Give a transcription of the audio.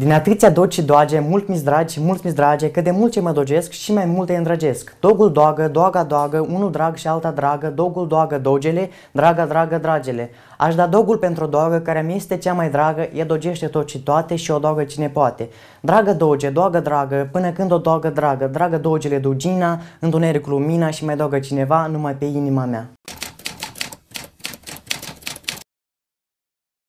Din atâția doci doage, mult mi dragi dragi, mult mi drage, că de mult ce mă dogesc și mai multe îndrăgesc. Dogul doagă, doaga doagă, unul drag și alta dragă, dogul doagă dogele, draga dragă dragele. Aș da dogul pentru o doagă care mi este cea mai dragă, e dogește tot și toate și o doagă cine poate. Dragă doge, doagă dragă, până când o doagă dragă, dragă dogele dugina, întuneric lumina și mai doagă cineva numai pe inima mea.